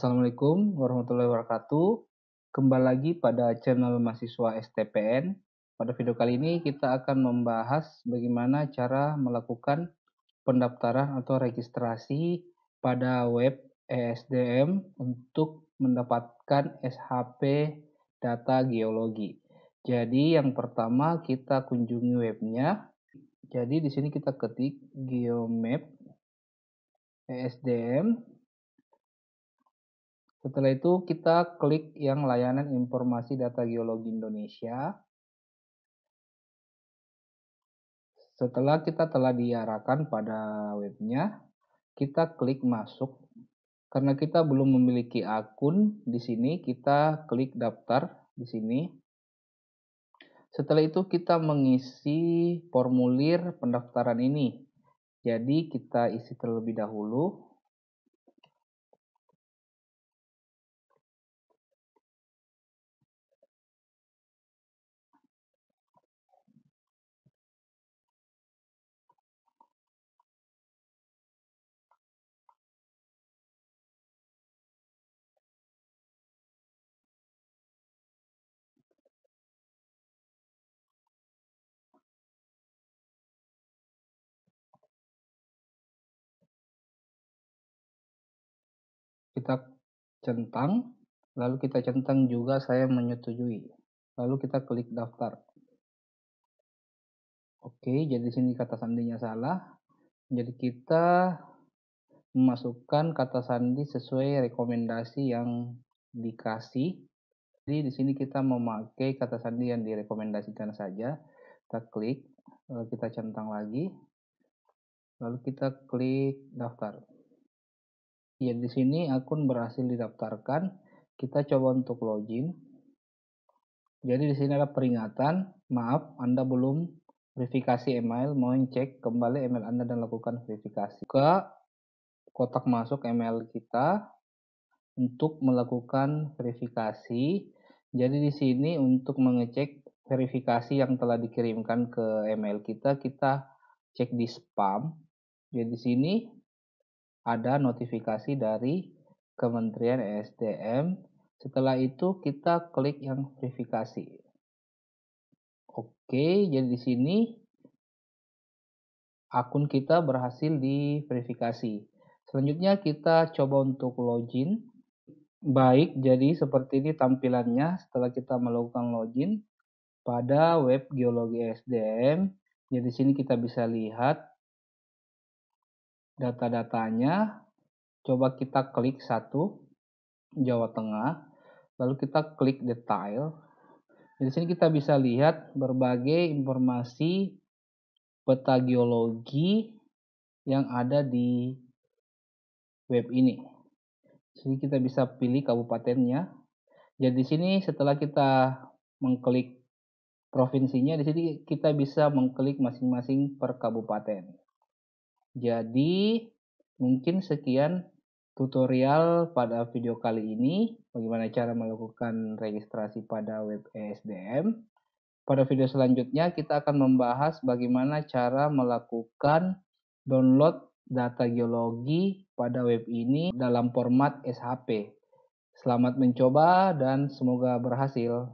Assalamualaikum warahmatullahi wabarakatuh. Kembali lagi pada channel mahasiswa STPN. Pada video kali ini kita akan membahas bagaimana cara melakukan pendaftaran atau registrasi pada web ESDM untuk mendapatkan SHP data geologi. Jadi yang pertama kita kunjungi webnya. Jadi di sini kita ketik geomap ESDM setelah itu kita klik yang layanan informasi data geologi Indonesia. Setelah kita telah diarahkan pada webnya, kita klik masuk. Karena kita belum memiliki akun di sini, kita klik daftar di sini. Setelah itu kita mengisi formulir pendaftaran ini. Jadi kita isi terlebih dahulu kita centang, lalu kita centang juga saya menyetujui. Lalu kita klik daftar. Oke, jadi sini kata sandinya salah. Jadi kita memasukkan kata sandi sesuai rekomendasi yang dikasih. Jadi di sini kita memakai kata sandi yang direkomendasikan saja. Kita klik, lalu kita centang lagi, lalu kita klik daftar ya di sini akun berhasil didaftarkan kita coba untuk login jadi di sini ada peringatan maaf anda belum verifikasi email mohon cek kembali email anda dan lakukan verifikasi ke kotak masuk email kita untuk melakukan verifikasi jadi di sini untuk mengecek verifikasi yang telah dikirimkan ke email kita kita cek di spam jadi di sini ada notifikasi dari Kementerian ESDM. Setelah itu kita klik yang verifikasi. Oke, jadi di sini akun kita berhasil diverifikasi. Selanjutnya kita coba untuk login. Baik, jadi seperti ini tampilannya setelah kita melakukan login pada web geologi e SDM. Jadi ya di sini kita bisa lihat data-datanya. Coba kita klik satu Jawa Tengah, lalu kita klik detail. Di sini kita bisa lihat berbagai informasi peta geologi yang ada di web ini. Di sini kita bisa pilih kabupatennya. Jadi ya, di sini setelah kita mengklik provinsinya, di sini kita bisa mengklik masing-masing per kabupaten. Jadi, mungkin sekian tutorial pada video kali ini bagaimana cara melakukan registrasi pada web ESDM. Pada video selanjutnya kita akan membahas bagaimana cara melakukan download data geologi pada web ini dalam format SHP. Selamat mencoba dan semoga berhasil.